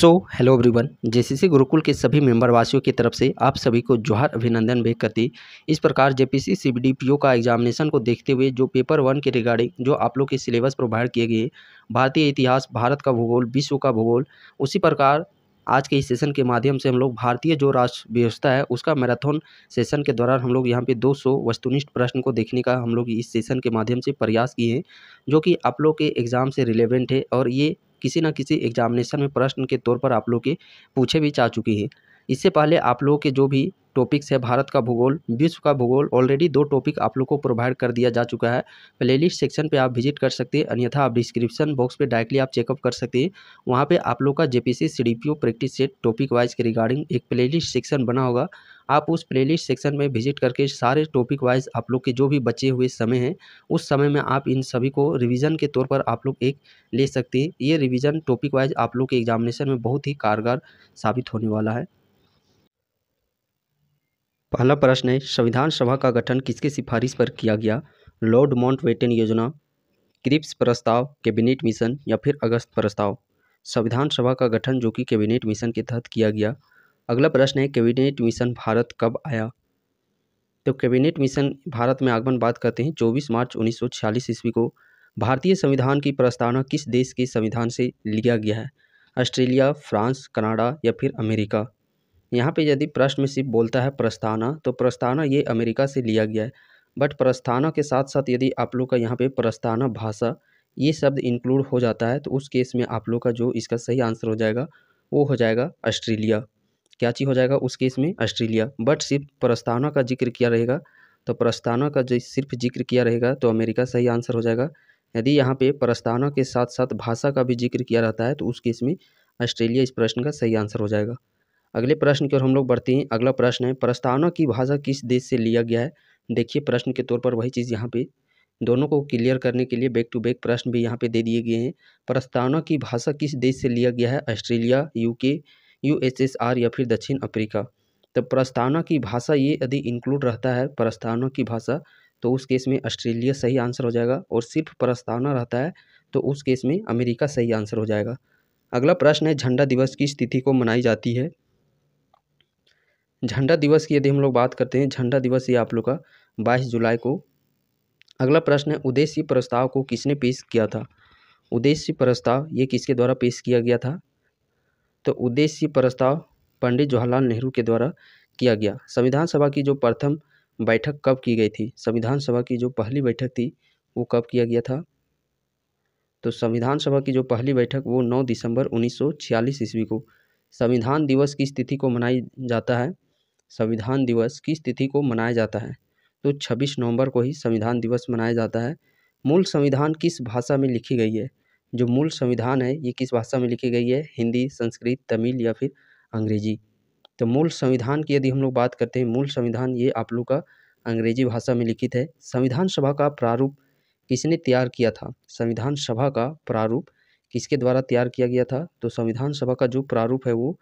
सो hello everyone JCC Gurukul के सभी member वासियों की तरफ से आप सभी को जोहार अभिनंदन भेंट करती इस प्रकार जेपीसी सीबीडीपीओ का एग्जामिनेशन को देखते हुए जो पेपर वन के रिगार्डिंग जो आप लोग के सिलेबस प्रोवाइड किए गए भारतीय इतिहास भारत का भूगोल विश्व का भूगोल उसी प्रकार आज के इस सेशन के माध्यम से हम लोग भारतीय जो राष्ट्र व्यवस्था है उसका मैराथन सेशन के दौरान हम लोग यहाँ पे 200 वस्तुनिष्ठ प्रश्न को देखने का हम लोग इस सेशन के माध्यम से प्रयास किए हैं जो कि आप लोग के एग्ज़ाम से रिलेवेंट है और ये किसी ना किसी एग्जामिनेशन में प्रश्न के तौर पर आप लोग के पूछे भी जा चुकी है इससे पहले आप लोगों के जो भी टॉपिक्स है भारत का भूगोल विश्व का भूगोल ऑलरेडी दो टॉपिक आप लोग को प्रोवाइड कर दिया जा चुका है प्लेलिस्ट सेक्शन पे आप विजिट कर सकते हैं अन्यथा आप डिस्क्रिप्शन बॉक्स पे डायरेक्टली आप चेकअप कर सकते हैं वहाँ पे आप लोग का JPC CDPO practice set topic wise के रिगार्डिंग एक प्लेलिस्ट सेक्शन बना होगा आप उस प्लेलिस्ट सेक्शन में विजिट करके सारे टॉपिक वाइज आप लोग के जो भी बचे हुए समय हैं उस समय में आप इन सभी को रिवीजन के तौर पर आप लोग एक ले सकते हैं ये रिवीजन टॉपिक वाइज आप लोग के एग्जामिनेशन में बहुत ही कारगर साबित होने वाला है पहला प्रश्न है संविधान सभा का गठन किसके सिफारिश पर किया गया लॉर्ड वेटन योजना क्रिप्स प्रस्ताव कैबिनेट मिशन या फिर अगस्त प्रस्ताव संविधान सभा का गठन जो कि कैबिनेट मिशन के तहत किया गया अगला प्रश्न है कैबिनेट मिशन भारत कब आया तो कैबिनेट मिशन भारत में आगमन बात करते हैं 24 मार्च 1946 ईस्वी को भारतीय संविधान की प्रस्तावना किस देश के संविधान से लिया गया है ऑस्ट्रेलिया फ्रांस कनाडा या फिर अमेरिका यहाँ पे यदि प्रश्न में सिर्फ बोलता है प्रस्तावना तो प्रस्तावना ये अमेरिका से लिया गया है बट प्रस्तावना के साथ साथ यदि आप लोग का यहाँ पे प्रस्तावना भाषा ये शब्द इंक्लूड हो जाता है तो उस केस में आप लोग का जो इसका सही आंसर हो जाएगा वो हो जाएगा ऑस्ट्रेलिया क्या चीज़ हो जाएगा उस केस में ऑस्ट्रेलिया बट सिर्फ प्रस्तावना का जिक्र किया रहेगा तो प्रस्तावना का जो सिर्फ जिक्र किया रहेगा तो अमेरिका सही आंसर हो जाएगा यदि यहाँ पे प्रस्तावना के साथ साथ भाषा का भी जिक्र किया रहता है तो उस केस में ऑस्ट्रेलिया इस प्रश्न का सही आंसर हो जाएगा अगले प्रश्न की ओर हम लोग बढ़ते हैं अगला प्रश्न है प्रस्तावना की भाषा किस देश से लिया गया है देखिए प्रश्न के तौर पर वही चीज़ यहाँ पे दोनों को क्लियर करने के लिए बैक टू बैक प्रश्न भी यहाँ पे दे दिए गए हैं प्रस्तावना की भाषा किस देश से लिया गया है ऑस्ट्रेलिया यूके यूएसएसआर या फिर दक्षिण अफ्रीका तो प्रस्तावना की भाषा ये यदि इंक्लूड रहता है प्रस्तावना की भाषा तो उस केस में ऑस्ट्रेलिया सही आंसर हो जाएगा और सिर्फ प्रस्तावना रहता है तो उस केस में अमेरिका सही आंसर हो जाएगा अगला प्रश्न है झंडा दिवस की स्थिति को मनाई जाती है झंडा दिवस की यदि हम लोग बात करते हैं झंडा दिवस ये आप लोग का बाईस जुलाई को अगला प्रश्न है उद्देश्य प्रस्ताव को किसने पेश किया था उद्देश्य प्रस्ताव ये किसके द्वारा पेश किया गया था तो उद्देश्य प्रस्ताव पंडित जवाहरलाल नेहरू के द्वारा किया गया संविधान सभा की जो प्रथम बैठक कब की गई थी संविधान सभा की जो पहली बैठक थी वो कब किया गया था तो संविधान सभा की जो पहली बैठक वो 9 दिसंबर 1946 ईस्वी को संविधान दिवस किस तिथि को मनाई जाता है संविधान दिवस किस तिथि को मनाया जाता है तो 26 नवंबर को ही संविधान दिवस मनाया जाता है मूल संविधान किस भाषा में लिखी गई है जो मूल संविधान है ये किस भाषा में लिखी गई है हिंदी संस्कृत तमिल या फिर अंग्रेजी तो मूल संविधान की यदि हम लोग बात करते हैं मूल संविधान ये आप लोग का अंग्रेजी भाषा में लिखित है संविधान सभा का प्रारूप किसने तैयार किया था संविधान सभा का प्रारूप किसके द्वारा तैयार किया गया था तो संविधान सभा का जो प्रारूप है वो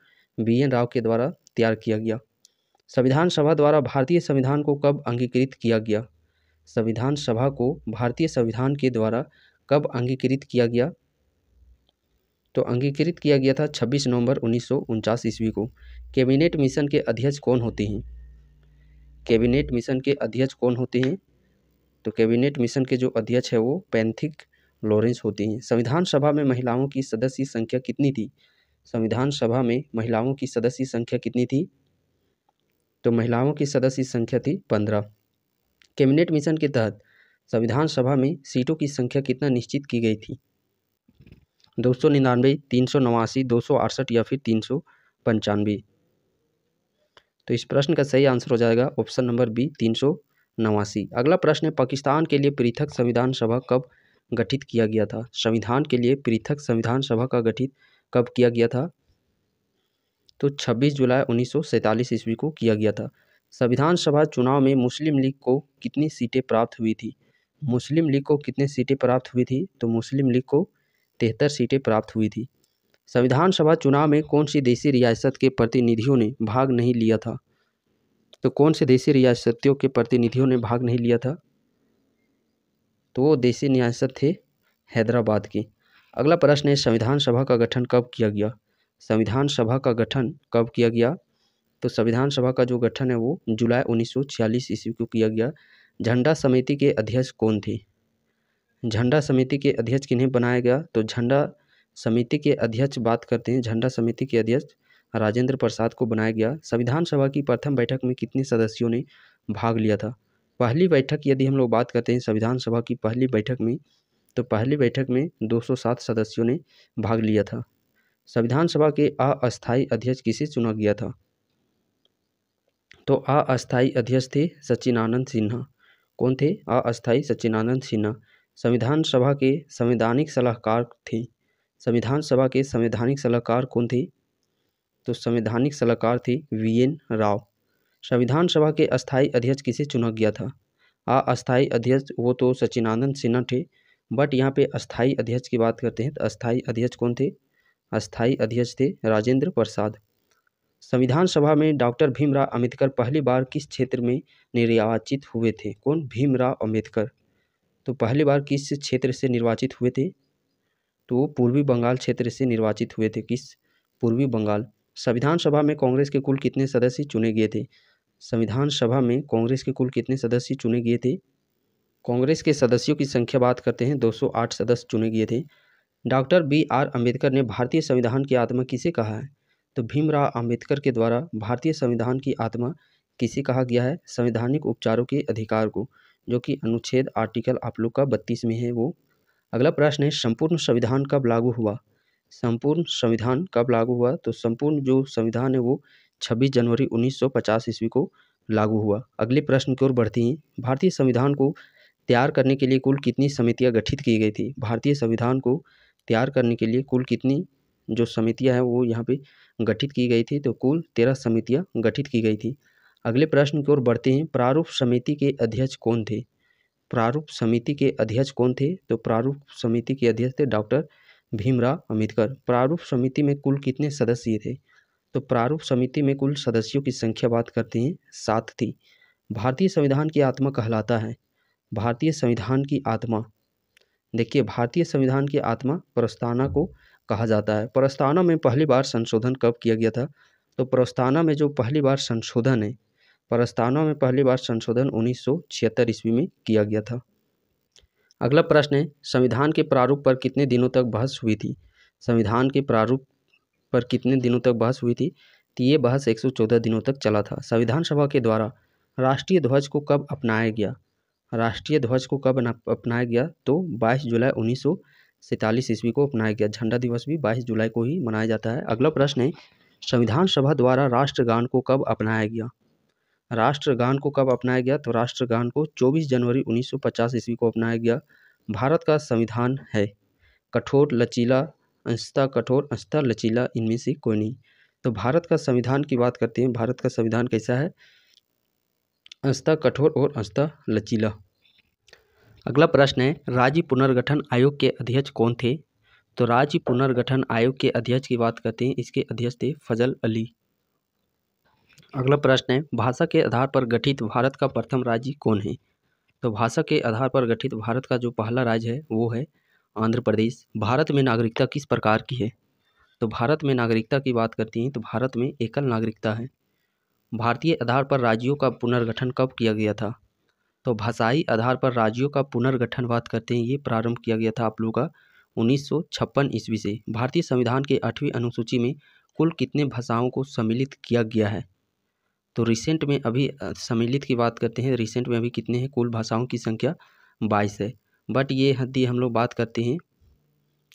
बी एन राव के द्वारा तैयार किया गया संविधान सभा द्वारा भारतीय संविधान को कब अंगीकृत किया गया संविधान सभा को भारतीय संविधान के द्वारा कब अंगीकृत किया गया तो अंगीकृत किया गया था 26 नवंबर उन्नीस ईस्वी को कैबिनेट मिशन के अध्यक्ष कौन होते हैं कैबिनेट मिशन के अध्यक्ष कौन होते हैं तो कैबिनेट मिशन के जो अध्यक्ष है वो पैंथिक लॉरेंस होते हैं संविधान सभा में महिलाओं की सदस्य संख्या कितनी थी संविधान सभा में महिलाओं की सदस्य संख्या कितनी थी तो महिलाओं की सदस्य संख्या थी पंद्रह कैबिनेट मिशन के तहत संविधान सभा में सीटों की संख्या कितना निश्चित की गई थी दो सौ निन्यानवे तीन सौ नवासी दो सौ अड़सठ या फिर तीन सौ पंचानवे तो इस प्रश्न का सही आंसर हो जाएगा ऑप्शन नंबर बी तीन सौ नवासी अगला प्रश्न है पाकिस्तान के लिए पृथक संविधान सभा कब गठित किया गया था संविधान के लिए पृथक संविधान सभा का गठित कब किया गया था तो 26 जुलाई उन्नीस ईस्वी को किया गया था संविधान सभा चुनाव में मुस्लिम लीग को कितनी सीटें प्राप्त हुई थी मुस्लिम लीग को कितने सीटें प्राप्त हुई थी तो मुस्लिम लीग को तिहत्तर सीटें प्राप्त हुई थी संविधान सभा चुनाव में कौन सी देसी रियासत के प्रतिनिधियों ने भाग नहीं लिया था तो कौन से देसी रियासतियों के प्रतिनिधियों ने भाग नहीं लिया था तो वो देसी रियासत थे हैदराबाद की अगला प्रश्न है संविधान सभा का गठन कब किया गया संविधान सभा का गठन कब किया गया तो संविधान सभा का जो गठन है वो जुलाई 1946 ईस्वी को किया गया झंडा समिति के अध्यक्ष कौन थे झंडा समिति के अध्यक्ष किन्हें बनाया गया तो झंडा समिति के अध्यक्ष बात करते हैं झंडा समिति के अध्यक्ष राजेंद्र प्रसाद को बनाया गया संविधान सभा की प्रथम बैठक में कितने सदस्यों ने भाग लिया था पहली बैठक यदि हम लोग बात करते हैं संविधान सभा की पहली बैठक में तो पहली बैठक में 207 सदस्यों ने भाग लिया था संविधान सभा के अस्थायी अध्यक्ष किसे चुना गया था तो अस्थायी अध्यक्ष थे सचिनानंद सिन्हा कौन थे अस्थाई सचिनानंद सिन्हा संविधान सभा के संवैधानिक सलाहकार थे संविधान सभा के संवैधानिक सलाहकार कौन थे तो संवैधानिक सलाहकार थे वी एन राव संविधान सभा के अस्थायी अध्यक्ष किसे चुना गया था अस्थायी अध्यक्ष वो तो सचिनानंद सिन्हा थे बट यहाँ पे अस्थायी अध्यक्ष की बात करते हैं तो अस्थायी अध्यक्ष कौन थे अस्थायी अध्यक्ष थे राजेंद्र प्रसाद संविधान सभा में डॉक्टर भीमराव अम्बेडकर पहली बार किस क्षेत्र में निर्वाचित हुए थे कौन भीमराव अम्बेडकर तो पहली बार किस क्षेत्र से निर्वाचित हुए थे तो वो पूर्वी बंगाल क्षेत्र से निर्वाचित हुए थे किस पूर्वी बंगाल संविधान सभा में कांग्रेस के कुल कितने सदस्य चुने गए थे संविधान सभा में कांग्रेस के कुल कितने सदस्य चुने गए थे कांग्रेस के सदस्यों की संख्या बात करते हैं 208 सदस्य चुने गए थे डॉक्टर बी आर अम्बेडकर ने भारतीय संविधान की आत्मा किसे कहा है तो भीमराव अंबेडकर के द्वारा भारतीय संविधान की आत्मा किसे कहा गया है संवैधानिक उपचारों के अधिकार को जो कि अनुच्छेद आर्टिकल आप लोग का बत्तीस में है वो अगला प्रश्न है संपूर्ण संविधान कब लागू हुआ संपूर्ण संविधान कब लागू हुआ तो संपूर्ण जो संविधान है वो 26 जनवरी 1950 ईस्वी को लागू हुआ अगले प्रश्न की ओर बढ़ती हैं भारतीय संविधान को तैयार करने के लिए कुल कितनी समितियां गठित की गई थी भारतीय संविधान को तैयार करने के लिए कुल कितनी जो समितियाँ हैं वो यहाँ पे गठित की गई थी तो कुल तेरह समितियाँ गठित की गई थी अगले प्रश्न की ओर बढ़ते हैं प्रारूप समिति के अध्यक्ष कौन थे प्रारूप समिति के अध्यक्ष कौन थे तो प्रारूप समिति के अध्यक्ष थे डॉक्टर भीमराव अम्बेडकर प्रारूप समिति में कुल कितने सदस्य थे तो प्रारूप समिति में कुल सदस्यों की संख्या बात करते हैं सात थी भारतीय संविधान की आत्मा कहलाता है भारतीय संविधान की आत्मा देखिए भारतीय संविधान की आत्मा प्रस्ताना को कहा जाता है प्रस्तावना में पहली बार संशोधन कब किया गया था तो प्रस्तावना में जो पहली बार संशोधन है प्रस्तावना में पहली बार संशोधन उन्नीस सौ ईस्वी में किया गया था अगला प्रश्न है संविधान के प्रारूप पर कितने दिनों तक बहस हुई थी संविधान के प्रारूप पर कितने दिनों तक बहस हुई थी तो ये बहस 114 दिनों तक चला था संविधान सभा के द्वारा राष्ट्रीय ध्वज को कब अपनाया गया राष्ट्रीय ध्वज को कब अपनाया गया तो 22 जुलाई उन्नीस सैंतालीस ईस्वी को अपनाया गया झंडा दिवस भी बाईस जुलाई को ही मनाया जाता है अगला प्रश्न है संविधान सभा द्वारा राष्ट्रगान को कब अपनाया गया राष्ट्रगान को कब अपनाया गया तो राष्ट्रगान को 24 जनवरी 1950 ईस्वी को अपनाया गया भारत का संविधान है कठोर लचीला अंशता कठोर अंशता लचीला इनमें से कोई नहीं तो भारत का संविधान की बात करते हैं भारत का संविधान कैसा है अंशता कठोर और अंशता लचीला अगला प्रश्न है राज्य पुनर्गठन आयोग के अध्यक्ष कौन थे तो राज्य पुनर्गठन आयोग के अध्यक्ष की बात करते हैं इसके अध्यक्ष थे फजल अली अगला प्रश्न है भाषा के आधार पर गठित भारत का प्रथम राज्य कौन है तो भाषा के आधार पर गठित भारत का जो पहला राज्य है वो है आंध्र प्रदेश भारत में नागरिकता किस प्रकार की है तो भारत में नागरिकता की बात करती हैं तो भारत में एकल नागरिकता है भारतीय आधार पर राज्यों का पुनर्गठन कब किया गया था तो भाषाई आधार पर राज्यों का पुनर्गठन बात करते हैं ये प्रारंभ किया गया था आप लोगों का उन्नीस ईस्वी से भारतीय संविधान के आठवीं अनुसूची में कुल कितने भाषाओं को सम्मिलित किया गया है तो रिसेंट में अभी सम्मिलित की बात करते हैं रिसेंट में अभी कितने हैं कुल भाषाओं की संख्या बाईस है बट ये हद्दी हम लोग बात करते हैं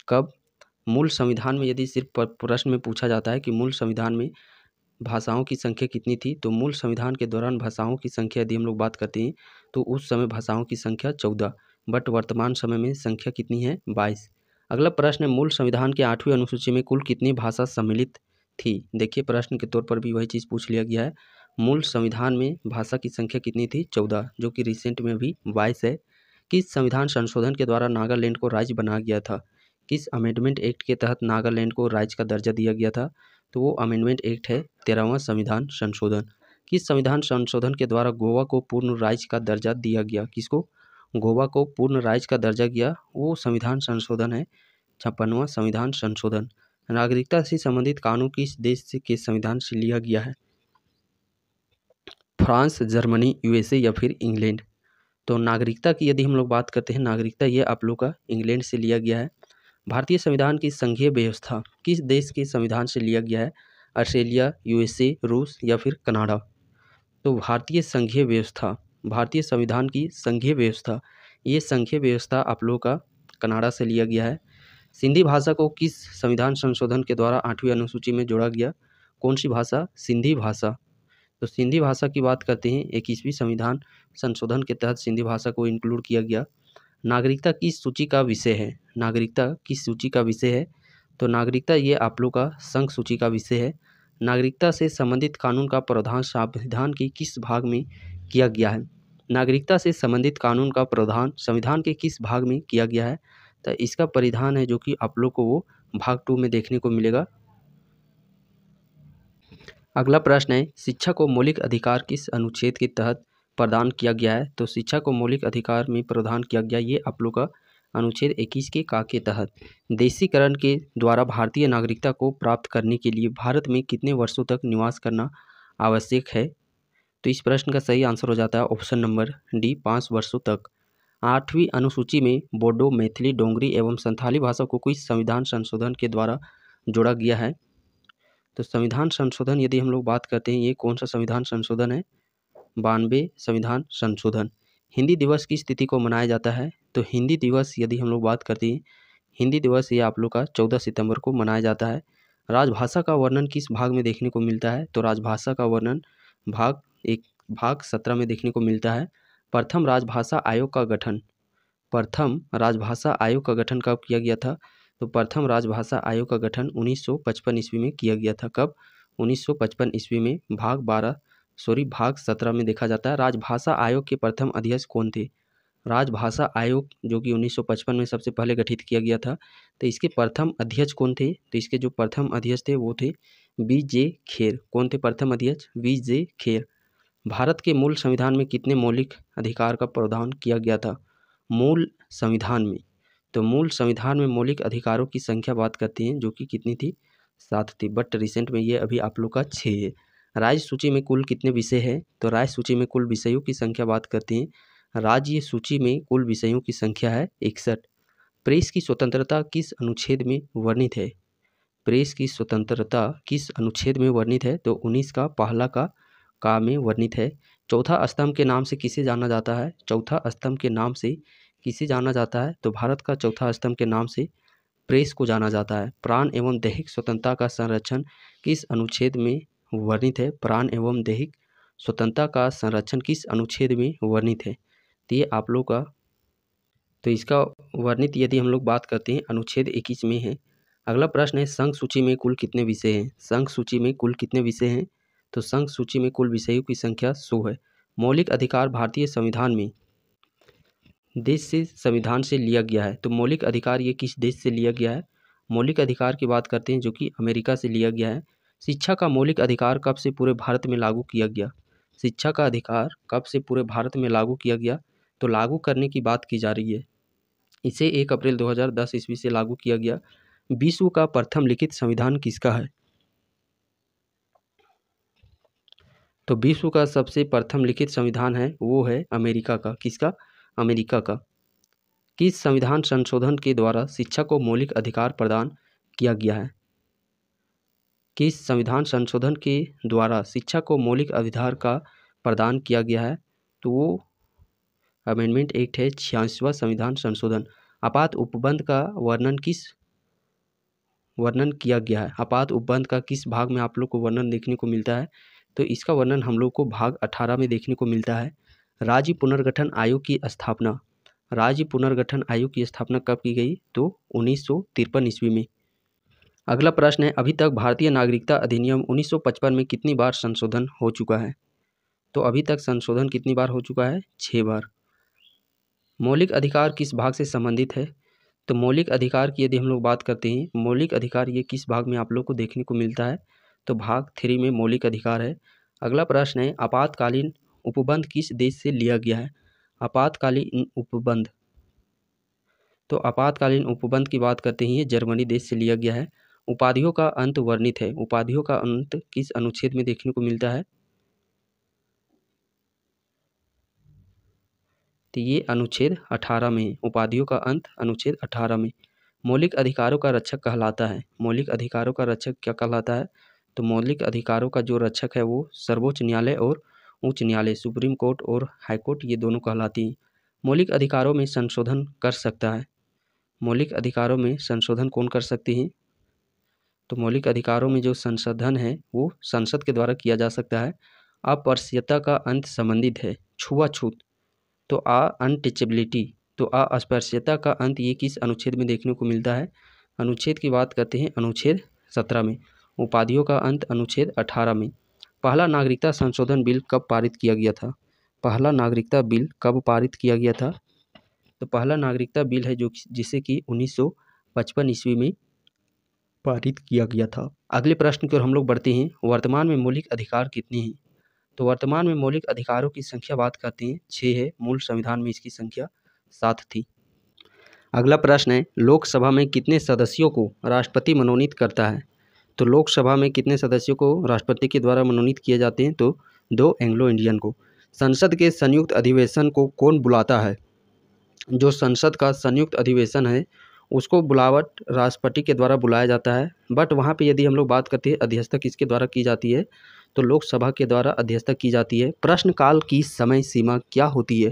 कब मूल संविधान में यदि सिर्फ प्रश्न में पूछा जाता है कि मूल संविधान में भाषाओं की संख्या कितनी थी तो मूल संविधान के दौरान भाषाओं की संख्या यदि हम लोग बात करते हैं तो उस समय भाषाओं की संख्या चौदह बट वर्तमान समय में संख्या कितनी है बाईस अगला प्रश्न मूल संविधान के आठवीं अनुसूची में कुल कितनी भाषा सम्मिलित थी देखिए प्रश्न के तौर पर भी वही चीज़ पूछ लिया गया है मूल संविधान में भाषा की संख्या कितनी थी चौदह जो कि रिसेंट में भी बाईस है किस संविधान संशोधन के द्वारा नागालैंड को राज्य बनाया गया था किस अमेंडमेंट एक्ट के तहत नागालैंड को राज्य का दर्जा दिया गया था तो वो अमेंडमेंट एक्ट है तेरहवा संविधान संशोधन किस संविधान संशोधन के द्वारा गोवा को पूर्ण राज्य का दर्जा दिया गया किसको गोवा को पूर्ण राज्य का दर्जा गया वो संविधान संशोधन है छप्पनवा संविधान संशोधन नागरिकता से संबंधित कानून किस देश के संविधान से लिया गया है फ्रांस जर्मनी यूएसए या फिर इंग्लैंड तो नागरिकता की यदि हम लोग बात करते हैं नागरिकता ये आप लोग का इंग्लैंड से लिया गया है भारतीय संविधान की संघीय व्यवस्था किस देश के संविधान से लिया गया है ऑस्ट्रेलिया यूएसए रूस या फिर कनाडा तो भारतीय संघीय व्यवस्था भारतीय संविधान की संघीय व्यवस्था ये संघीय व्यवस्था आप लोगों का कनाडा से लिया गया है सिंधी भाषा को किस संविधान संशोधन के द्वारा आठवीं अनुसूची में जोड़ा गया कौन सी भाषा सिंधी भाषा तो सिंधी भाषा की बात करते हैं इक्कीसवीं संविधान संशोधन के तहत सिंधी भाषा को इंक्लूड किया गया नागरिकता की सूची का विषय है नागरिकता की सूची का विषय है तो नागरिकता ये आप लोग का संघ सूची का विषय है नागरिकता से संबंधित कानून का प्रावधान संविधान के किस भाग में किया गया है नागरिकता से संबंधित कानून का प्रावधान संविधान के किस भाग में किया गया है तो इसका परिधान है जो कि आप लोग को वो भाग टू में देखने को मिलेगा अगला प्रश्न है शिक्षा को मौलिक अधिकार किस अनुच्छेद के तहत प्रदान किया गया है तो शिक्षा को मौलिक अधिकार में प्रदान किया गया ये आप लोग का अनुच्छेद इक्कीस के का के तहत देशीकरण के द्वारा भारतीय नागरिकता को प्राप्त करने के लिए भारत में कितने वर्षों तक निवास करना आवश्यक है तो इस प्रश्न का सही आंसर हो जाता है ऑप्शन नंबर डी पाँच वर्षों तक आठवीं अनुसूची में बोडो मैथिली डोंगरी एवं संथाली भाषा को कोई संविधान संशोधन के द्वारा जोड़ा गया है तो संविधान संशोधन यदि हम लोग बात करते हैं ये कौन सा संविधान संशोधन है बानवे संविधान संशोधन हिंदी दिवस की तिथि को मनाया जाता है तो हिंदी दिवस यदि हम लोग बात करते हैं हिंदी दिवस ये आप लोग का चौदह सितंबर को मनाया जाता है राजभाषा का वर्णन किस भाग में देखने को मिलता है तो राजभाषा का वर्णन भाग एक भाग सत्रह में देखने को मिलता है प्रथम राजभाषा आयोग का गठन प्रथम राजभाषा आयोग का गठन कब किया गया था तो प्रथम राजभाषा आयोग का गठन 1955 ईस्वी में किया गया था कब 1955 ईस्वी में भाग बारह सॉरी भाग सत्रह में देखा जाता है राजभाषा आयोग के प्रथम अध्यक्ष कौन थे राजभाषा आयोग जो कि 1955 में सबसे पहले गठित किया गया था तो इसके प्रथम अध्यक्ष कौन थे तो इसके जो प्रथम अध्यक्ष थे वो थे वी जे खेर कौन थे प्रथम अध्यक्ष वी जे खेर भारत के मूल संविधान में कितने मौलिक अधिकार का प्रावधान किया गया था मूल संविधान में तो मूल संविधान में मौलिक अधिकारों की संख्या बात करते हैं जो कि कितनी थी सात थी बट रिसेंट में ये अभी आप लोग का छः है राज्य सूची में कुल कितने विषय हैं तो राज्य सूची में कुल विषयों की संख्या बात करते हैं राज्य सूची में कुल विषयों की संख्या है इकसठ प्रेस की स्वतंत्रता किस अनुच्छेद में वर्णित है प्रेस की स्वतंत्रता किस अनुच्छेद में वर्णित है तो उन्नीस का पहला का का में वर्णित है चौथा स्तंभ के नाम से किसे जाना जाता है चौथा स्तंभ के नाम से किसे जाना जाता है तो भारत का चौथा स्तंभ के नाम से प्रेस को जाना जाता है प्राण एवं दैहिक स्वतंत्रता का संरक्षण किस अनुच्छेद में वर्णित है प्राण एवं दैहिक स्वतंत्रता का संरक्षण किस अनुच्छेद में वर्णित है तो ये आप लोग का तो इसका वर्णित यदि हम लोग बात करते हैं अनुच्छेद इक्कीस में है अगला प्रश्न है संघ सूची में कुल कितने विषय हैं संघ सूची में कुल कितने विषय हैं तो संघ सूची में कुल विषयों की संख्या सौ है मौलिक अधिकार भारतीय संविधान में देश से संविधान से लिया गया है तो मौलिक अधिकार ये किस देश से लिया गया है मौलिक अधिकार की बात करते हैं जो कि अमेरिका से लिया गया है शिक्षा का मौलिक अधिकार कब से पूरे भारत में लागू किया गया शिक्षा का अधिकार कब से पूरे भारत में लागू किया गया तो लागू करने की बात की जा रही है इसे एक अप्रैल 2010 ईस्वी से लागू किया गया विश्व का प्रथम लिखित संविधान किसका है तो विश्व का सबसे प्रथम लिखित संविधान है वो है अमेरिका का किसका अमेरिका का किस संविधान संशोधन के द्वारा शिक्षा को मौलिक अधिकार प्रदान किया गया है कि संविधान संशोधन के द्वारा शिक्षा को मौलिक अधिकार का प्रदान किया गया है तो वो अमेंडमेंट एक्ट है छियासवा संविधान संशोधन आपात उपबंध का वर्णन किस वर्णन किया गया है आपात उपबंध का किस भाग में आप लोग को वर्णन देखने को मिलता है तो इसका वर्णन हम लोग को भाग अठारह में देखने को मिलता है राज्य पुनर्गठन आयोग की स्थापना राज्य पुनर्गठन आयोग की स्थापना कब की गई तो उन्नीस ईस्वी में अगला प्रश्न है अभी तक भारतीय नागरिकता अधिनियम 1955 में कितनी बार संशोधन हो चुका है तो अभी तक संशोधन कितनी बार हो चुका है छः बार मौलिक अधिकार किस भाग से संबंधित है तो मौलिक अधिकार की यदि हम लोग बात करते हैं मौलिक अधिकार ये किस भाग में आप लोग को देखने को मिलता है तो भाग थ्री में मौलिक अधिकार है अगला प्रश्न है आपातकालीन उपबंध किस देश से लिया गया है आपातकालीन उपबंध तो आपातकालीन उपबंध की बात करते हैं ये जर्मनी देश से लिया गया है उपाधियों का अंत वर्णित है उपाधियों का अंत किस अनुच्छेद में देखने को मिलता है तो ये अनुच्छेद 18 में उपाधियों का अंत अनुच्छेद 18 में मौलिक अधिकारों का रक्षक कहलाता है मौलिक अधिकारों का रक्षक क्या कहलाता है तो मौलिक अधिकारों का जो रक्षक है वो सर्वोच्च न्यायालय और उच्च न्यायालय सुप्रीम कोर्ट और हाई कोर्ट ये दोनों कहलाती हैं मौलिक अधिकारों में संशोधन कर सकता है मौलिक अधिकारों में संशोधन कौन कर सकती है तो मौलिक अधिकारों में जो संशोधन है वो संसद के द्वारा किया जा सकता है अपरस्यता का अंत संबंधित है छुआछूत तो आ अनटचेबिलिटी तो अस्पर्श्यता का अंत ये किस अनुच्छेद में देखने को मिलता है अनुच्छेद की बात करते हैं अनुच्छेद सत्रह में उपाधियों का अंत अनुच्छेद अठारह में पहला नागरिकता संशोधन बिल कब पारित किया गया था पहला नागरिकता बिल कब पारित किया गया था तो पहला नागरिकता बिल है जो जिसे कि 1955 ईस्वी में पारित किया गया था अगले प्रश्न की ओर हम लोग बढ़ते हैं वर्तमान में मौलिक अधिकार कितने हैं तो वर्तमान में मौलिक अधिकारों की संख्या बात करते हैं छः है मूल संविधान में इसकी संख्या सात थी अगला प्रश्न है लोकसभा में कितने सदस्यों को राष्ट्रपति मनोनीत करता है तो लोकसभा में कितने सदस्यों को राष्ट्रपति के द्वारा मनोनीत किए जाते हैं तो दो एंग्लो इंडियन को संसद के संयुक्त अधिवेशन को कौन बुलाता है जो संसद का संयुक्त अधिवेशन है उसको बुलावट राष्ट्रपति के द्वारा बुलाया जाता है बट वहाँ पे यदि हम लोग बात करते हैं अध्यक्षता किसके द्वारा की जाती है तो लोकसभा के द्वारा अध्यस्तक की जाती है प्रश्नकाल की समय सीमा क्या होती है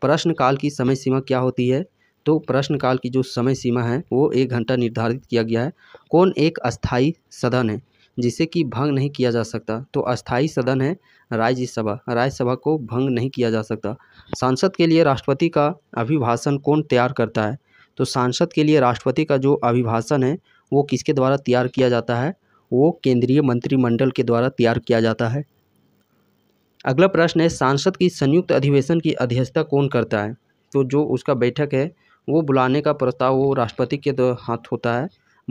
प्रश्नकाल की समय सीमा क्या होती है तो प्रश्नकाल की जो समय सीमा है वो एक घंटा निर्धारित किया गया है कौन एक अस्थायी सदन है जिसे कि भंग नहीं किया जा सकता तो अस्थायी सदन है राज्यसभा राज्यसभा को भंग नहीं किया जा सकता सांसद के लिए राष्ट्रपति का अभिभाषण कौन तैयार करता है तो सांसद के लिए राष्ट्रपति का जो अभिभाषण है वो किसके द्वारा तैयार किया जाता है वो केंद्रीय मंत्रिमंडल के द्वारा तैयार किया जाता है अगला प्रश्न है सांसद की संयुक्त अधिवेशन की अध्यक्षता कौन करता है तो जो उसका बैठक है वो बुलाने का प्रस्ताव वो राष्ट्रपति के हाथ होता है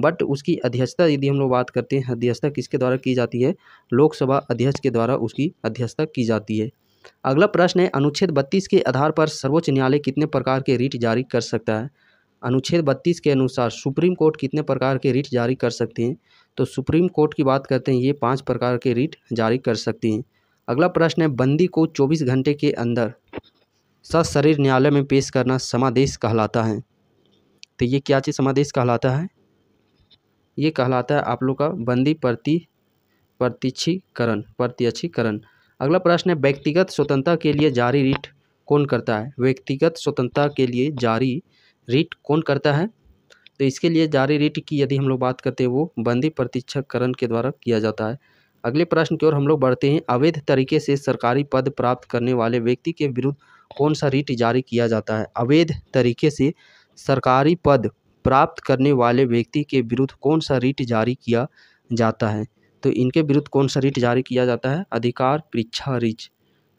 बट उसकी अध्यक्षता यदि हम लोग बात करते हैं अध्यक्षता किसके द्वारा की जाती है लोकसभा अध्यक्ष के द्वारा उसकी अध्यक्षता की जाती है अगला प्रश्न है अनुच्छेद बत्तीस के आधार पर सर्वोच्च न्यायालय कितने प्रकार के रिट जारी कर सकता है अनुच्छेद 32 के अनुसार सुप्रीम कोर्ट कितने प्रकार के रिट जारी कर सकती हैं तो सुप्रीम कोर्ट की बात करते हैं ये पाँच प्रकार के रिट जारी कर सकती हैं अगला प्रश्न है बंदी को 24 घंटे के अंदर सशरीर न्यायालय में पेश करना समादेश कहलाता है तो ये क्या चीज़ समादेश कहलाता है ये कहलाता है आप लोग का बंदी प्रति प्रतीक्षीकरण प्रत्यक्षीकरण अगला प्रश्न है व्यक्तिगत स्वतंत्रता के लिए जारी रिट कौन करता है व्यक्तिगत स्वतंत्रता के लिए जारी रीट कौन करता है तो इसके लिए जारी रीट की यदि हम लोग बात करते हैं वो बंदी प्रतीक्षाकरण के द्वारा किया जाता है अगले प्रश्न की ओर हम लोग बढ़ते हैं अवैध तरीके से सरकारी पद प्राप्त करने वाले व्यक्ति के विरुद्ध कौन सा रीट जारी किया जाता है अवैध तरीके से सरकारी पद प्राप्त करने वाले व्यक्ति के विरुद्ध कौन सा रीट जारी किया जाता है तो इनके विरुद्ध कौन सा रीट जारी किया जाता है अधिकार परीक्षा रीच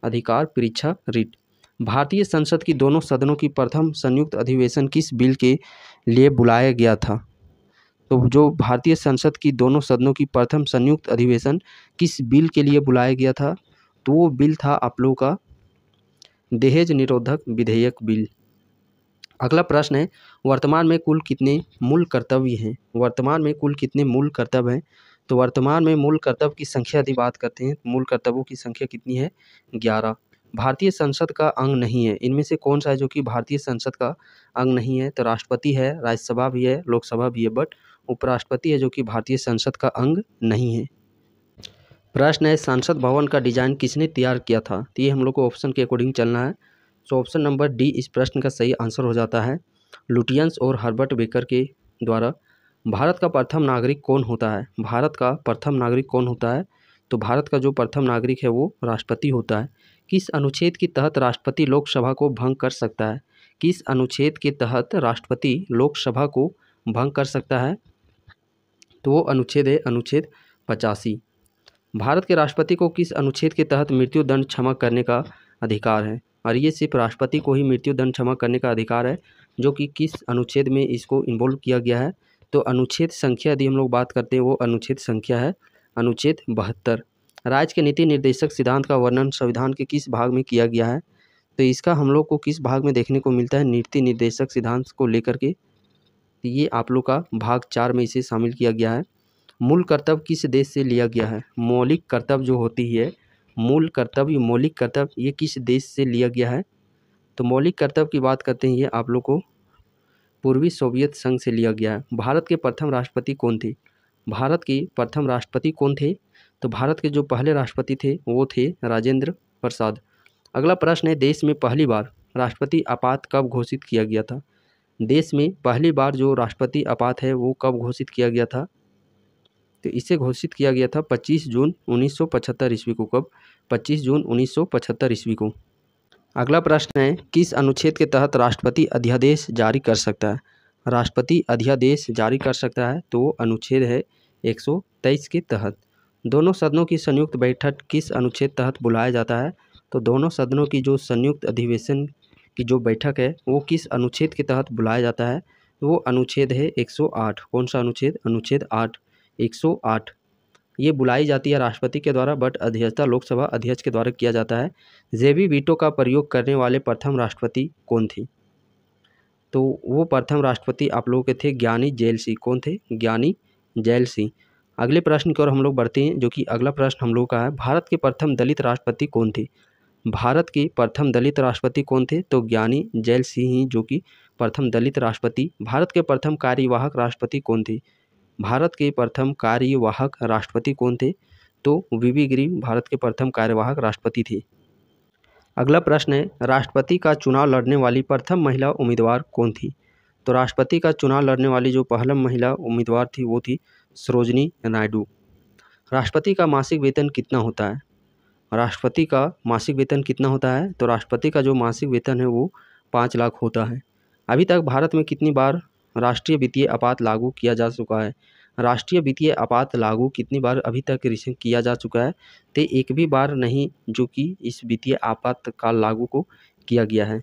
अधिकार परीक्षा रीट भारतीय संसद की दोनों सदनों की प्रथम संयुक्त अधिवेशन किस बिल के लिए बुलाया गया था तो जो भारतीय संसद की दोनों सदनों की प्रथम संयुक्त अधिवेशन किस बिल के लिए बुलाया गया था तो वो बिल था आप लोगों का दहेज निरोधक विधेयक बिल अगला प्रश्न है वर्तमान में कुल कितने मूल कर्तव्य हैं वर्तमान में कुल कितने मूल कर्तव्य हैं तो वर्तमान में मूल कर्तव्य की संख्या यदि बात करते हैं तो मूल कर्तव्यों की संख्या कितनी है ग्यारह भारतीय संसद का अंग नहीं है इनमें से कौन सा है जो कि भारतीय संसद का अंग नहीं है तो राष्ट्रपति है राज्यसभा भी है लोकसभा भी है बट उपराष्ट्रपति है जो कि भारतीय संसद का अंग नहीं है प्रश्न है संसद भवन का डिजाइन किसने तैयार किया था तो ये हम लोग को ऑप्शन के अकॉर्डिंग चलना है सो तो ऑप्शन नंबर डी इस प्रश्न का सही आंसर हो जाता है लुटियंस और हर्बर्ट बेकर के द्वारा भारत का प्रथम नागरिक कौन होता है भारत का प्रथम नागरिक कौन होता है तो भारत का जो प्रथम नागरिक है वो राष्ट्रपति होता है किस अनुच्छेद के तहत राष्ट्रपति लोकसभा को भंग कर सकता है किस अनुच्छेद के तहत राष्ट्रपति लोकसभा को भंग कर सकता है तो वो अनुच्छेद है अनुच्छेद पचासी भारत के राष्ट्रपति को किस अनुच्छेद के तहत मृत्यु दंड क्षमा करने का अधिकार है और ये सिर्फ राष्ट्रपति को ही मृत्यु दंड क्षमा करने का अधिकार है जो कि किस अनुच्छेद में इसको इन्वॉल्व किया गया है तो अनुच्छेद संख्या यदि हम लोग बात करते हैं वो अनुच्छेद संख्या है अनुच्छेद बहत्तर राज्य के नीति निर्देशक सिद्धांत का वर्णन संविधान के किस भाग में किया गया है तो इसका हम लोग को किस भाग में देखने को मिलता है नीति निर्देशक सिद्धांत को लेकर के तो ये आप लोग का भाग चार में इसे शामिल किया गया है मूल कर्तव्य किस देश से लिया गया है मौलिक कर्तव्य जो होती है मूल कर्तव्य मौलिक कर्तव्य ये किस देश से लिया गया है तो मौलिक कर्तव्य की बात करते हैं ये आप लोग को पूर्वी सोवियत संघ से लिया गया है भारत के प्रथम राष्ट्रपति कौन थे भारत के प्रथम राष्ट्रपति कौन थे तो भारत के जो पहले राष्ट्रपति थे वो थे राजेंद्र प्रसाद अगला प्रश्न है देश में पहली बार राष्ट्रपति आपात कब घोषित किया गया था देश में पहली बार जो राष्ट्रपति आपात है वो कब घोषित किया गया था तो इसे घोषित किया गया था 25 जून 1975 ईस्वी को कब 25 जून 1975 ईस्वी को अगला प्रश्न है किस अनुच्छेद के तहत राष्ट्रपति अध्यादेश जारी कर सकता है राष्ट्रपति अध्यादेश जारी कर सकता है तो अनुच्छेद है 123 के तहत दोनों सदनों की संयुक्त बैठक किस अनुच्छेद तहत बुलाया जाता है तो दोनों सदनों की जो संयुक्त अधिवेशन की जो बैठक है वो किस अनुच्छेद के तहत बुलाया जाता है वो अनुच्छेद है 108 कौन सा अनुच्छेद अनुच्छेद 8 108 ये बुलाई जाती है राष्ट्रपति के द्वारा बट अध्यक्षता लोकसभा अध्यक्ष के द्वारा किया जाता है जेबी वीटो का प्रयोग करने वाले प्रथम राष्ट्रपति कौन थे तो वो प्रथम राष्ट्रपति आप लोगों के थे ज्ञानी जैल सिंह कौन थे ज्ञानी जैल सिंह अगले प्रश्न की ओर हम लोग बढ़ते हैं जो कि अगला प्रश्न हम लोग का है भारत के प्रथम दलित राष्ट्रपति कौन थे भारत के प्रथम दलित राष्ट्रपति कौन थे तो ज्ञानी जैल सिंह ही जो कि प्रथम दलित राष्ट्रपति भारत के प्रथम कार्यवाहक राष्ट्रपति कौन थे भारत के प्रथम कार्यवाहक राष्ट्रपति कौन थे तो वीवी गिरी भारत के प्रथम कार्यवाहक राष्ट्रपति थे अगला प्रश्न है राष्ट्रपति का चुनाव लड़ने वाली प्रथम महिला उम्मीदवार कौन थी तो राष्ट्रपति का चुनाव लड़ने वाली जो पहला महिला उम्मीदवार थी वो थी सरोजनी नायडू राष्ट्रपति का मासिक वेतन कितना होता है राष्ट्रपति का मासिक वेतन कितना होता है तो राष्ट्रपति का जो मासिक वेतन है वो पाँच लाख होता है अभी तक भारत में कितनी बार राष्ट्रीय वित्तीय आपात लागू किया जा चुका है राष्ट्रीय वित्तीय आपात लागू कितनी बार अभी तक रिसेंट किया जा चुका है तो एक भी बार नहीं जो कि इस वित्तीय आपातकाल लागू को किया गया है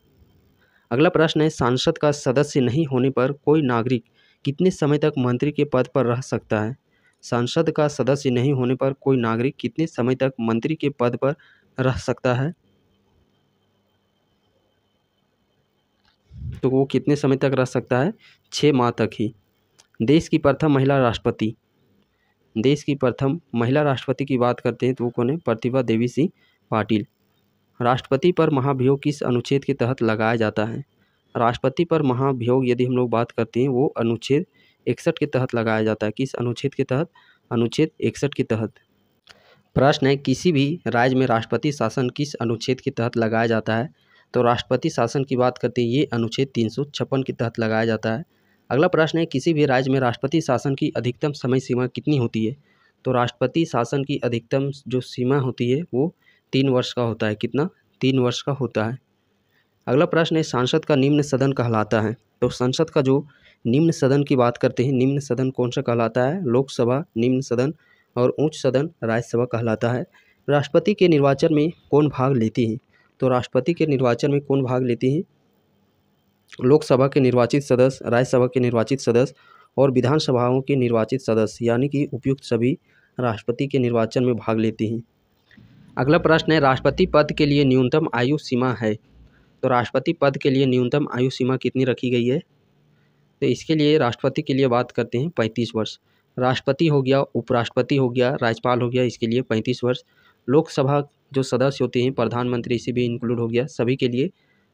अगला प्रश्न है सांसद का सदस्य नहीं होने पर कोई नागरिक कितने समय तक मंत्री के पद पर रह सकता है सांसद का सदस्य नहीं होने पर कोई नागरिक कितने समय तक मंत्री के पद पर रह सकता है तो वो कितने समय तक रह सकता है छः माह तक ही देश की प्रथम महिला राष्ट्रपति देश की प्रथम महिला राष्ट्रपति की बात करते हैं तो वो कौन है प्रतिभा देवी सिंह पाटिल राष्ट्रपति पर महाभियोग किस अनुच्छेद के तहत लगाया जाता है राष्ट्रपति पर महाभियोग यदि हम लोग बात करते हैं वो अनुच्छेद इकसठ के तहत लगाया जाता है किस अनुच्छेद के तहत अनुच्छेद इकसठ के तहत प्रश्न है किसी भी राज्य में राष्ट्रपति शासन किस अनुच्छेद के तहत लगाया जाता है तो राष्ट्रपति शासन की बात करते हैं ये अनुच्छेद तीन के तहत लगाया जाता है अगला प्रश्न है किसी भी राज्य में राष्ट्रपति शासन की अधिकतम समय सीमा कितनी होती है तो राष्ट्रपति शासन की अधिकतम जो सीमा होती है वो तीन वर्ष का होता है कितना तीन वर्ष का होता है अगला प्रश्न है सांसद का निम्न सदन कहलाता है तो संसद का जो निम्न सदन की बात करते हैं निम्न सदन कौन सा कहलाता है लोकसभा निम्न सदन और उच्च सदन राज्यसभा कहलाता है राष्ट्रपति के निर्वाचन में कौन भाग लेती है तो राष्ट्रपति के निर्वाचन में कौन भाग लेती है लोकसभा के निर्वाचित सदस्य राज्यसभा के निर्वाचित सदस्य और विधानसभाओं के निर्वाचित सदस्य यानी कि उपयुक्त सभी राष्ट्रपति के निर्वाचन में भाग लेती हैं अगला प्रश्न है राष्ट्रपति पद के लिए न्यूनतम आयु सीमा है तो राष्ट्रपति पद के लिए न्यूनतम आयु सीमा कितनी रखी गई है तो इसके लिए राष्ट्रपति के लिए बात करते हैं पैंतीस वर्ष राष्ट्रपति हो गया उपराष्ट्रपति हो गया राज्यपाल हो गया इसके लिए पैंतीस वर्ष लोकसभा जो सदस्य होते हैं प्रधानमंत्री से भी इंक्लूड हो गया सभी के लिए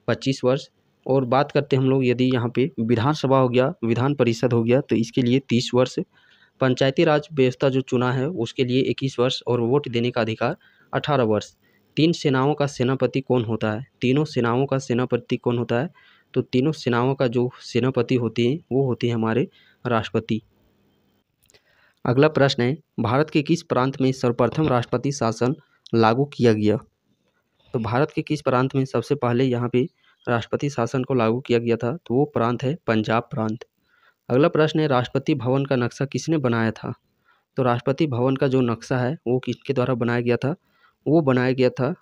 पच्चीस वर्ष और बात करते हैं हम लोग यदि यहाँ पे विधानसभा हो गया विधान परिषद हो गया तो इसके लिए तीस वर्ष पंचायती राज व्यवस्था जो चुना है उसके लिए इक्कीस वर्ष और वोट देने का अधिकार अठारह वर्ष तीन सेनाओं का सेनापति कौन होता है तीनों सेनाओं का सेनापति कौन होता है तो तीनों सेनाओं का जो सेनापति होती हैं वो होती है हमारे राष्ट्रपति अगला प्रश्न है भारत के किस प्रांत में सर्वप्रथम राष्ट्रपति शासन लागू किया गया तो भारत के किस प्रांत में सबसे पहले यहाँ पे राष्ट्रपति शासन को लागू किया गया था तो वो प्रांत है पंजाब प्रांत अगला प्रश्न है राष्ट्रपति भवन का नक्शा किसने बनाया था तो राष्ट्रपति भवन का जो नक्शा है वो किसके द्वारा बनाया गया था वो बनाया गया था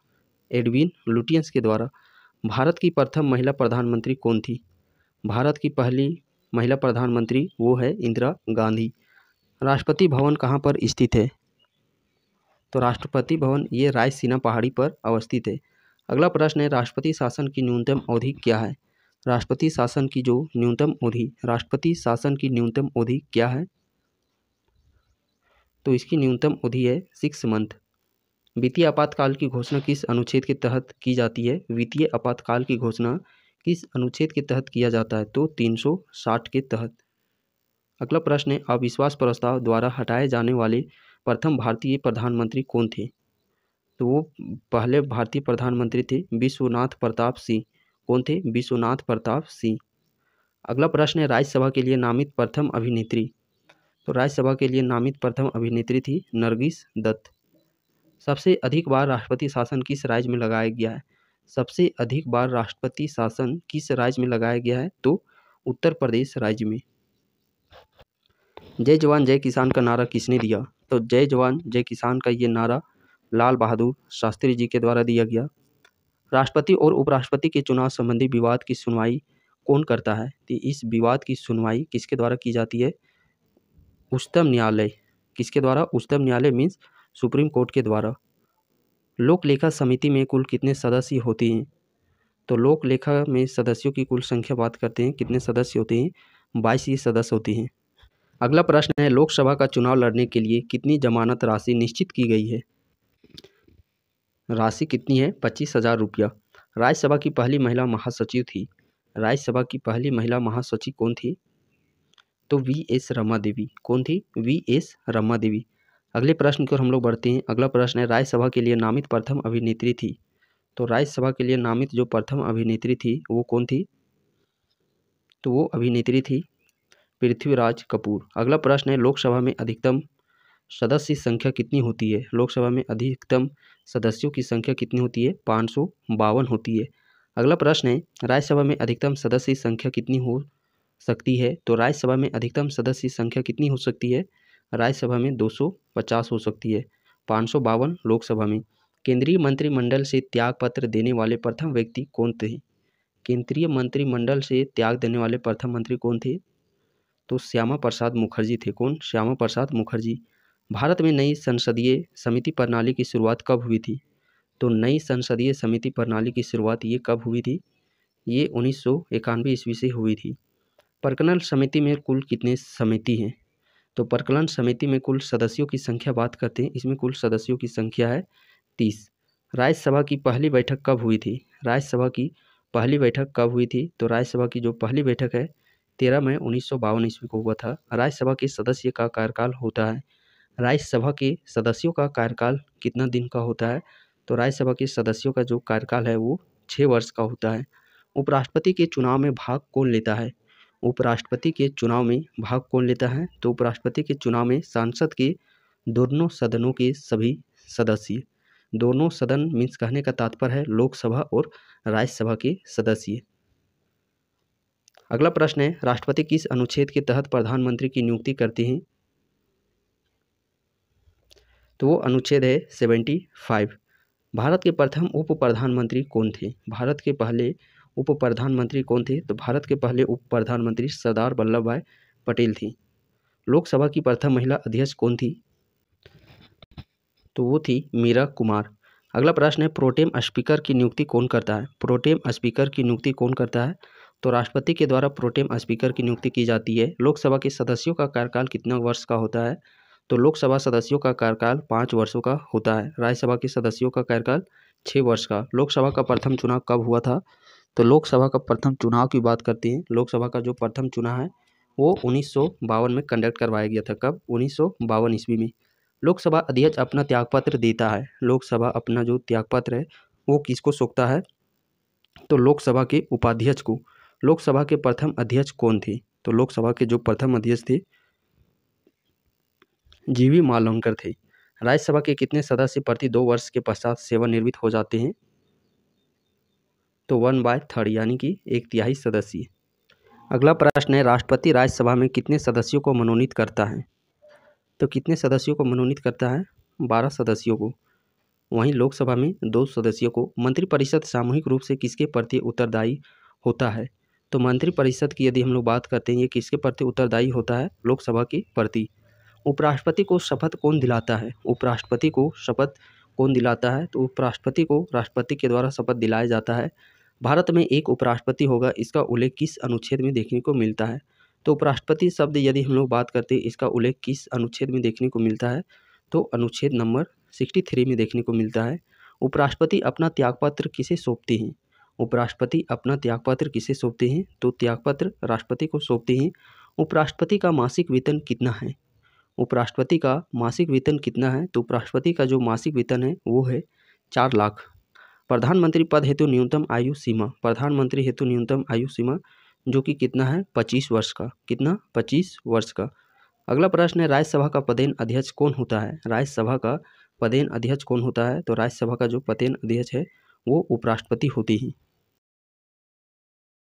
एडविन लुटियंस के द्वारा भारत की प्रथम महिला प्रधानमंत्री कौन थी भारत की पहली महिला प्रधानमंत्री वो है इंदिरा गांधी राष्ट्रपति भवन कहाँ पर स्थित है तो राष्ट्रपति भवन ये रायसीना पहाड़ी पर अवस्थित है अगला प्रश्न है राष्ट्रपति शासन की न्यूनतम अवधि क्या है राष्ट्रपति शासन की जो न्यूनतम अवधि राष्ट्रपति शासन की न्यूनतम अवधि क्या है तो इसकी न्यूनतम अवधि है सिक्स मंथ वित्तीय आपातकाल की घोषणा किस अनुच्छेद के तहत की जाती है वित्तीय आपातकाल की घोषणा किस अनुच्छेद के तहत किया जाता है तो 360 के तहत अगला प्रश्न है अविश्वास प्रस्ताव द्वारा हटाए जाने वाले प्रथम भारतीय प्रधानमंत्री कौन थे तो वो पहले भारतीय प्रधानमंत्री थे विश्वनाथ प्रताप सिंह कौन थे विश्वनाथ प्रताप सिंह अगला प्रश्न है राज्यसभा के लिए नामित प्रथम अभिनेत्री तो राज्यसभा के लिए नामित प्रथम अभिनेत्री थी नरगिस दत्त सबसे अधिक बार राष्ट्रपति शासन किस राज्य में लगाया गया है सबसे अधिक बार राष्ट्रपति शासन किस राज्य में लगाया गया है तो उत्तर प्रदेश राज्य में जय जवान जय किसान का नारा किसने दिया तो जय जवान जय किसान का ये नारा लाल बहादुर शास्त्री जी के द्वारा दिया गया राष्ट्रपति और उपराष्ट्रपति के चुनाव संबंधी विवाद की सुनवाई कौन करता है तो इस विवाद की सुनवाई किसके द्वारा की जाती है उच्चतम न्यायालय किसके द्वारा उच्चतम न्यायालय मीन्स सुप्रीम कोर्ट के द्वारा लोक लेखा समिति में कुल कितने सदस्य होते हैं तो लोक लेखा में सदस्यों की कुल संख्या बात करते हैं कितने सदस्य होते हैं बाईस ही सदस्य होते हैं अगला प्रश्न है लोकसभा का चुनाव लड़ने के लिए कितनी जमानत राशि निश्चित की गई है राशि कितनी है पच्चीस हज़ार रुपया राज्यसभा की पहली महिला महासचिव थी राज्यसभा की पहली महिला महासचिव कौन थी तो वी एस रमा देवी कौन थी वी एस रमा देवी अगले प्रश्न की ओर हम लोग बढ़ते हैं अगला प्रश्न है राज्यसभा के लिए नामित प्रथम अभिनेत्री थी तो राज्यसभा के लिए नामित जो प्रथम अभिनेत्री थी वो कौन थी तो वो अभिनेत्री थी पृथ्वीराज कपूर अगला प्रश्न है लोकसभा में अधिकतम सदस्य संख्या कितनी होती है लोकसभा में अधिकतम सदस्यों की संख्या कितनी होती है पाँच सौ बावन होती है अगला प्रश्न है राज्यसभा में अधिकतम सदस्य संख्या कितनी हो सकती है तो राज्यसभा में अधिकतम सदस्य संख्या कितनी हो सकती है राज्यसभा में 250 हो सकती है पाँच लोकसभा में केंद्रीय मंत्रिमंडल से त्याग पत्र देने वाले प्रथम व्यक्ति कौन थे केंद्रीय मंत्रिमंडल से त्याग देने वाले प्रथम मंत्री कौन थे तो श्यामा प्रसाद मुखर्जी थे कौन श्यामा प्रसाद मुखर्जी भारत में नई संसदीय समिति प्रणाली की शुरुआत कब हुई थी तो नई संसदीय समिति प्रणाली की शुरुआत ये कब हुई थी ये उन्नीस सौ ईस्वी से हुई थी प्रकनल समिति में कुल कितने समिति हैं तो प्रकलन समिति में कुल सदस्यों की संख्या बात करते हैं इसमें कुल सदस्यों की संख्या है तीस राज्यसभा की पहली बैठक कब हुई थी राज्यसभा की पहली बैठक कब हुई थी तो राज्यसभा की जो पहली बैठक है तेरह मई उन्नीस सौ बावन ईस्वी को हुआ था राज्यसभा के सदस्य का कार्यकाल होता है राज्यसभा के सदस्यों का कार्यकाल कितना दिन का होता है तो राज्यसभा के सदस्यों का जो कार्यकाल है वो छः वर्ष का होता है उपराष्ट्रपति के चुनाव में भाग कौन लेता है उपराष्ट्रपति के चुनाव में भाग कौन लेता है तो उपराष्ट्रपति के चुनाव में सांसद के दोनों सदनों के सभी सदस्य दोनों सदन मीन्स कहने का तात्पर्य है लोकसभा और राज्यसभा के सदस्य अगला प्रश्न है राष्ट्रपति किस अनुच्छेद के तहत प्रधानमंत्री की नियुक्ति करते हैं तो वो अनुच्छेद है सेवेंटी फाइव भारत के प्रथम उप प्रधानमंत्री कौन थे भारत के पहले उप प्रधानमंत्री कौन थे तो भारत के पहले उप प्रधानमंत्री सरदार वल्लभ भाई पटेल थी लोकसभा की प्रथम महिला अध्यक्ष कौन थी तो वो थी मीरा कुमार अगला प्रश्न है प्रोटेम स्पीकर की नियुक्ति कौन करता है प्रोटेम स्पीकर की नियुक्ति कौन करता है तो राष्ट्रपति के द्वारा प्रोटेम स्पीकर की नियुक्ति की जाती है लोकसभा के सदस्यों का कार्यकाल कितना वर्ष का होता है तो लोकसभा सदस्यों का कार्यकाल पाँच वर्षों का होता है राज्यसभा के सदस्यों का कार्यकाल छः वर्ष का लोकसभा का प्रथम चुनाव कब हुआ था तो लोकसभा का प्रथम चुनाव की बात करते हैं लोकसभा का जो प्रथम चुनाव है वो उन्नीस में कंडक्ट करवाया गया था कब उन्नीस ईस्वी में लोकसभा अध्यक्ष अपना त्यागपत्र देता है लोकसभा अपना जो त्यागपत्र है वो किसको सौंपता है तो लोकसभा के उपाध्यक्ष को लोकसभा के प्रथम अध्यक्ष कौन थे तो लोकसभा के जो प्रथम अध्यक्ष थे जीवी मालोंकर थे राज्यसभा के कितने सदस्य प्रति दो वर्ष के पश्चात सेवानिवृत्त हो जाते हैं तो वन बाय थर्ड यानी कि एक तिहाई सदस्य अगला प्रश्न है राष्ट्रपति राज्यसभा में कितने सदस्यों को मनोनीत करता है तो कितने सदस्यों को मनोनीत करता है बारह सदस्यों को वहीं लोकसभा में दो सदस्यों को मंत्रिपरिषद सामूहिक रूप से किसके प्रति उत्तरदायी होता है तो मंत्रिपरिषद की यदि हम लोग बात करते हैं ये किसके प्रति उत्तरदायी होता है लोकसभा के प्रति उपराष्ट्रपति को शपथ कौन दिलाता है उपराष्ट्रपति को शपथ कौन दिलाता है तो उपराष्ट्रपति को राष्ट्रपति के द्वारा शपथ दिलाया जाता है भारत में एक उपराष्ट्रपति होगा इसका उल्लेख किस अनुच्छेद में देखने को मिलता है तो उपराष्ट्रपति शब्द यदि हम लोग बात करते हैं इसका उल्लेख किस अनुच्छेद में देखने को मिलता है तो अनुच्छेद नंबर सिक्सटी थ्री में देखने को मिलता है उपराष्ट्रपति अपना त्यागपत्र किसे सौंपते हैं उपराष्ट्रपति अपना त्यागपत्र किसे सौंपते हैं तो त्यागपत्र राष्ट्रपति को सौंपते हैं उपराष्ट्रपति का मासिक वेतन कितना है उपराष्ट्रपति का मासिक वेतन कितना है तो उपराष्ट्रपति का जो मासिक वेतन है वो है चार लाख प्रधानमंत्री पद हेतु न्यूनतम आयु सीमा प्रधानमंत्री हेतु न्यूनतम आयु सीमा जो कि कितना है पच्चीस वर्ष का कितना पच्चीस वर्ष का अगला प्रश्न है राज्यसभा का पदेन अध्यक्ष कौन होता है राज्यसभा का पदेन अध्यक्ष कौन होता है तो राज्यसभा का जो पदेन अध्यक्ष है वो उपराष्ट्रपति होती ही